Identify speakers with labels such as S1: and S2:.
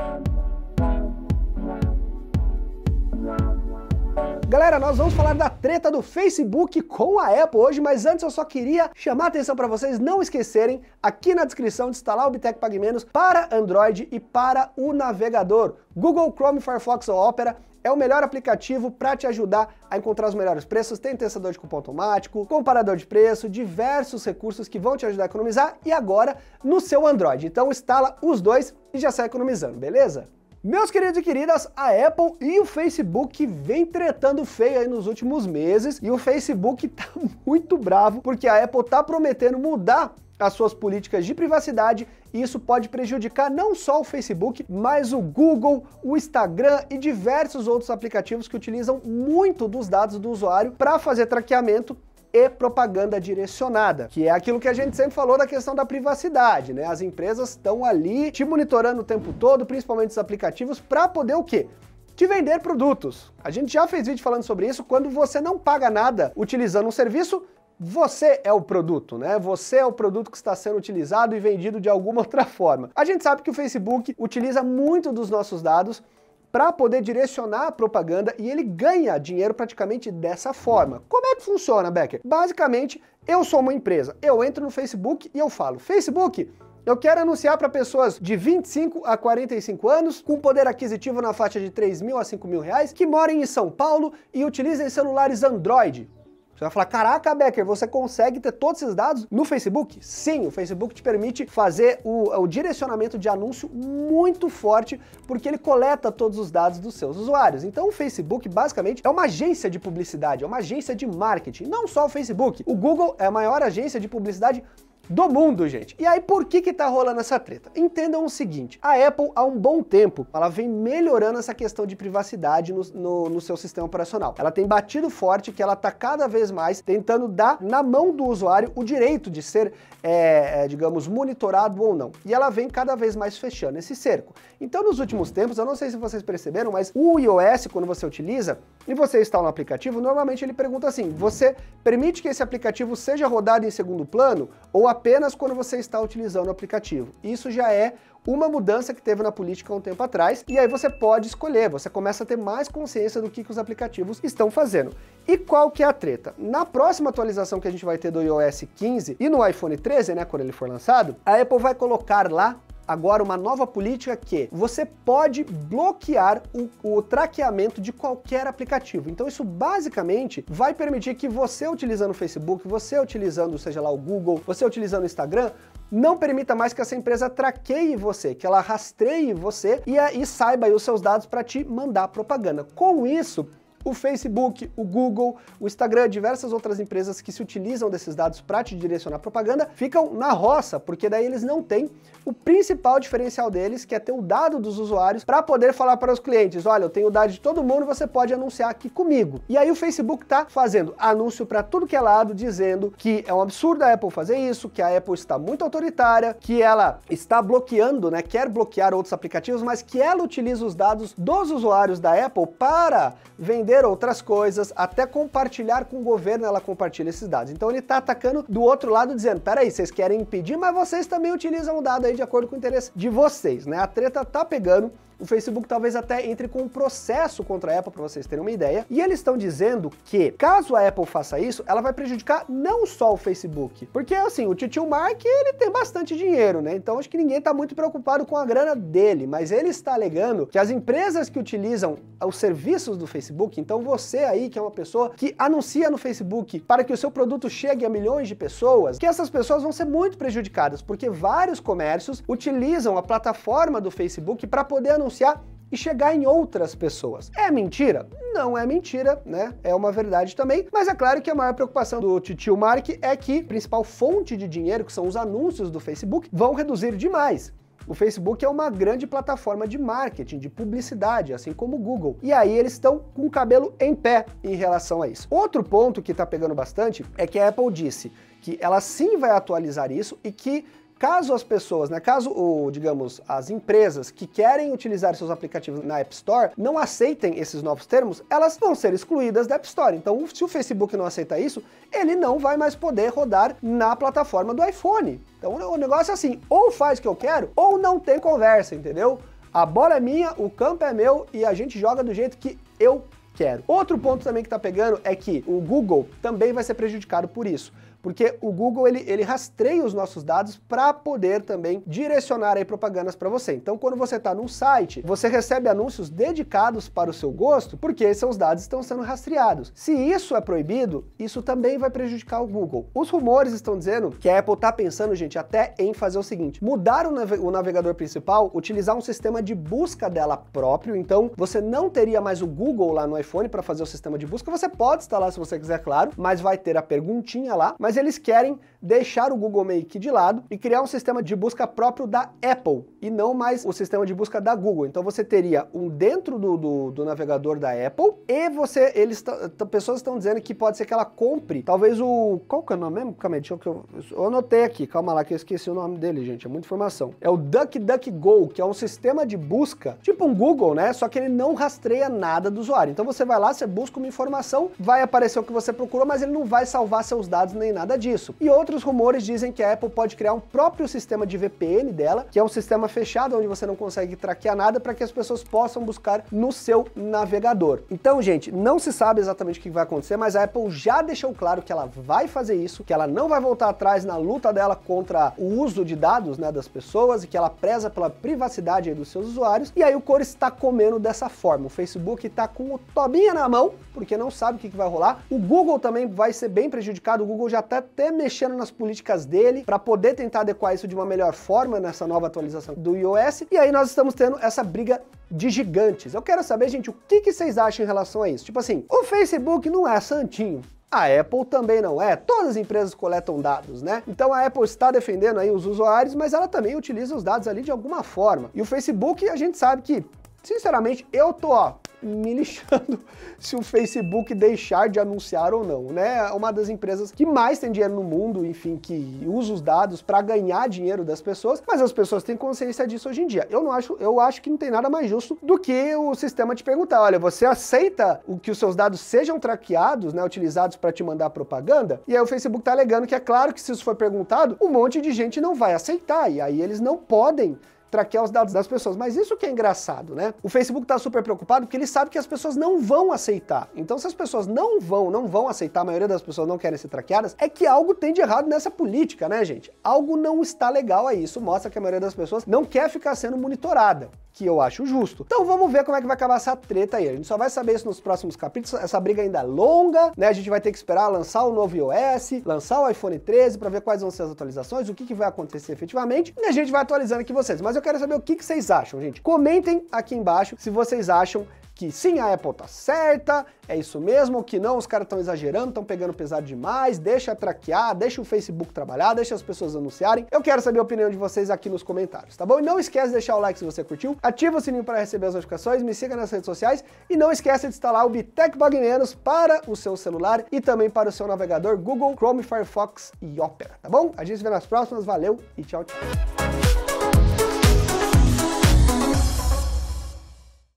S1: you Galera, nós vamos falar da treta do Facebook com a Apple hoje, mas antes eu só queria chamar a atenção para vocês não esquecerem aqui na descrição de instalar o Bitec Pag Menos para Android e para o navegador. Google Chrome, Firefox ou Opera é o melhor aplicativo para te ajudar a encontrar os melhores preços. Tem testador de cupom automático, comparador de preço, diversos recursos que vão te ajudar a economizar e agora no seu Android. Então instala os dois e já sai economizando, beleza? Meus queridos e queridas, a Apple e o Facebook vem tretando feio aí nos últimos meses e o Facebook tá muito bravo porque a Apple tá prometendo mudar as suas políticas de privacidade e isso pode prejudicar não só o Facebook, mas o Google, o Instagram e diversos outros aplicativos que utilizam muito dos dados do usuário para fazer traqueamento e propaganda direcionada, que é aquilo que a gente sempre falou da questão da privacidade, né? As empresas estão ali te monitorando o tempo todo, principalmente os aplicativos, para poder o quê? te vender produtos. A gente já fez vídeo falando sobre isso, quando você não paga nada utilizando um serviço, você é o produto, né? Você é o produto que está sendo utilizado e vendido de alguma outra forma. A gente sabe que o Facebook utiliza muito dos nossos dados para poder direcionar a propaganda e ele ganha dinheiro praticamente dessa forma. Como é que funciona, Becker? Basicamente, eu sou uma empresa, eu entro no Facebook e eu falo: Facebook, eu quero anunciar para pessoas de 25 a 45 anos, com poder aquisitivo na faixa de 3 mil a 5 mil reais, que moram em São Paulo e utilizem celulares Android. Você vai falar, caraca, Becker, você consegue ter todos esses dados no Facebook? Sim, o Facebook te permite fazer o, o, direcionamento de anúncio muito forte, porque ele coleta todos os dados dos seus usuários. Então o Facebook, basicamente, é uma agência de publicidade, é uma agência de marketing. Não só o Facebook. O Google é a maior agência de publicidade do mundo, gente. E aí, por que que tá rolando essa treta? Entendam o seguinte, a Apple, há um bom tempo, ela vem melhorando essa questão de privacidade no, no, no seu sistema operacional. Ela tem batido forte que ela tá cada vez mais tentando dar na mão do usuário o direito de ser, é, é, digamos, monitorado ou não. E ela vem cada vez mais fechando esse cerco. Então, nos últimos tempos, eu não sei se vocês perceberam, mas o iOS, quando você utiliza e você instala um aplicativo, normalmente ele pergunta assim, você permite que esse aplicativo seja rodado em segundo plano ou a apenas quando você está utilizando o aplicativo. Isso já é uma mudança que teve na política há um tempo atrás, e aí você pode escolher, você começa a ter mais consciência do que, que os aplicativos estão fazendo. E qual que é a treta? Na próxima atualização que a gente vai ter do iOS 15 e no iPhone 13, né, quando ele for lançado, a Apple vai colocar lá agora uma nova política que você pode bloquear o, o traqueamento de qualquer aplicativo. Então isso basicamente vai permitir que você utilizando o Facebook, você utilizando, seja lá o Google, você utilizando o Instagram, não permita mais que essa empresa traqueie você, que ela rastreie você e, aí saiba os seus dados para te mandar propaganda. Com isso, o Facebook, o Google, o Instagram, diversas outras empresas que se utilizam desses dados para te direcionar propaganda, ficam na roça, porque daí eles não têm o principal diferencial deles, que é ter o dado dos usuários para poder falar para os clientes, olha, eu tenho o dado de todo mundo, você pode anunciar aqui comigo. E aí o Facebook está fazendo anúncio para tudo que é lado, dizendo que é um absurdo a Apple fazer isso, que a Apple está muito autoritária, que ela está bloqueando, né, quer bloquear outros aplicativos, mas que ela utiliza os dados dos usuários da Apple para vender outras coisas, até compartilhar com o governo ela compartilha esses dados. Então ele está atacando do outro lado dizendo, peraí, vocês querem impedir, mas vocês também utilizam o dado aí de acordo com o interesse de vocês, né? A treta tá pegando, o Facebook talvez até entre com um processo contra a Apple, para vocês terem uma ideia. E eles estão dizendo que, caso a Apple faça isso, ela vai prejudicar não só o Facebook. Porque, assim, o tio Mark, ele tem bastante dinheiro, né? Então acho que ninguém está muito preocupado com a grana dele. Mas ele está alegando que as empresas que utilizam os serviços do Facebook, então você aí que é uma pessoa que anuncia no Facebook para que o seu produto chegue a milhões de pessoas, que essas pessoas vão ser muito prejudicadas, porque vários comércios utilizam a plataforma do Facebook para poder anunciar anunciar e chegar em outras pessoas. É mentira? Não é mentira, né? É uma verdade também, mas é claro que a maior preocupação do tio Mark é que a principal fonte de dinheiro, que são os anúncios do Facebook, vão reduzir demais. O Facebook é uma grande plataforma de marketing, de publicidade, assim como o Google. E aí eles estão com o cabelo em pé em relação a isso. Outro ponto que está pegando bastante é que a Apple disse que ela sim vai atualizar isso e que Caso as pessoas, né, caso, ou, digamos, as empresas que querem utilizar seus aplicativos na App Store não aceitem esses novos termos, elas vão ser excluídas da App Store. Então, se o Facebook não aceita isso, ele não vai mais poder rodar na plataforma do iPhone. Então, o negócio é assim, ou faz o que eu quero, ou não tem conversa, entendeu? A bola é minha, o campo é meu e a gente joga do jeito que eu quero. Outro ponto também que está pegando é que o Google também vai ser prejudicado por isso porque o Google ele, ele rastreia os nossos dados para poder também direcionar aí propagandas para você. Então, quando você está num site, você recebe anúncios dedicados para o seu gosto, porque seus dados estão sendo rastreados. Se isso é proibido, isso também vai prejudicar o Google. Os rumores estão dizendo que a Apple está pensando, gente, até em fazer o seguinte: mudar o, nave o navegador principal, utilizar um sistema de busca dela próprio. Então, você não teria mais o Google lá no iPhone para fazer o sistema de busca. Você pode instalar se você quiser, claro, mas vai ter a perguntinha lá. Mas mas eles querem deixar o Google Make de lado e criar um sistema de busca próprio da Apple e não mais o sistema de busca da Google. Então você teria um dentro do, do, do navegador da Apple e você, eles, pessoas estão dizendo que pode ser que ela compre, talvez o, qual que é o nome mesmo? Calma aí, deixa eu, eu anotei aqui, calma lá que eu esqueci o nome dele, gente, é muita informação. É o DuckDuckGo, que é um sistema de busca, tipo um Google, né? Só que ele não rastreia nada do usuário. Então você vai lá, você busca uma informação, vai aparecer o que você procurou, mas ele não vai salvar seus dados nem nada nada disso. E outros rumores dizem que a Apple pode criar um próprio sistema de VPN dela, que é um sistema fechado onde você não consegue traquear nada para que as pessoas possam buscar no seu navegador. Então, gente, não se sabe exatamente o que vai acontecer, mas a Apple já deixou claro que ela vai fazer isso, que ela não vai voltar atrás na luta dela contra o uso de dados né, das pessoas e que ela preza pela privacidade dos seus usuários. E aí o Core está comendo dessa forma. O Facebook está com o tobinha na mão, porque não sabe o que vai rolar. O Google também vai ser bem prejudicado. O Google já está Tá até mexendo nas políticas dele para poder tentar adequar isso de uma melhor forma nessa nova atualização do iOS. E aí nós estamos tendo essa briga de gigantes. Eu quero saber, gente, o que, que vocês acham em relação a isso? Tipo assim, o Facebook não é santinho. A Apple também não é. Todas as empresas coletam dados, né? Então a Apple está defendendo aí os usuários, mas ela também utiliza os dados ali de alguma forma. E o Facebook, a gente sabe que, sinceramente, eu tô ó, me lixando se o Facebook deixar de anunciar ou não, né? É uma das empresas que mais tem dinheiro no mundo, enfim, que usa os dados para ganhar dinheiro das pessoas, mas as pessoas têm consciência disso hoje em dia. Eu não acho, eu acho que não tem nada mais justo do que o sistema te perguntar, olha, você aceita o que os seus dados sejam traqueados, né, utilizados para te mandar propaganda? E aí o Facebook tá alegando que é claro que se isso for perguntado, um monte de gente não vai aceitar e aí eles não podem traquear os dados das pessoas. Mas isso que é engraçado, né? O Facebook tá super preocupado porque ele sabe que as pessoas não vão aceitar. Então, se as pessoas não vão, não vão aceitar, a maioria das pessoas não querem ser traqueadas, é que algo tem de errado nessa política, né, gente? Algo não está legal aí. Isso mostra que a maioria das pessoas não quer ficar sendo monitorada que eu acho justo. Então vamos ver como é que vai acabar essa treta aí. A gente só vai saber isso nos próximos capítulos. Essa briga ainda é longa, né? A gente vai ter que esperar lançar o novo iOS, lançar o iPhone 13 para ver quais vão ser as atualizações, o que, que vai acontecer efetivamente, e a gente vai atualizando aqui vocês. Mas eu quero saber o que, que vocês acham, gente. Comentem aqui embaixo se vocês acham que sim, a Apple tá certa, é isso mesmo, que não, os caras estão exagerando, estão pegando pesado demais, deixa traquear, deixa o Facebook trabalhar, deixa as pessoas anunciarem. Eu quero saber a opinião de vocês aqui nos comentários, tá bom? E não esquece de deixar o like se você curtiu, ativa o sininho para receber as notificações, me siga nas redes sociais e não esquece de instalar o Bitec Bug Menos para o seu celular e também para o seu navegador Google, Chrome, Firefox e Opera, tá bom? A gente se vê nas próximas, valeu e tchau, tchau.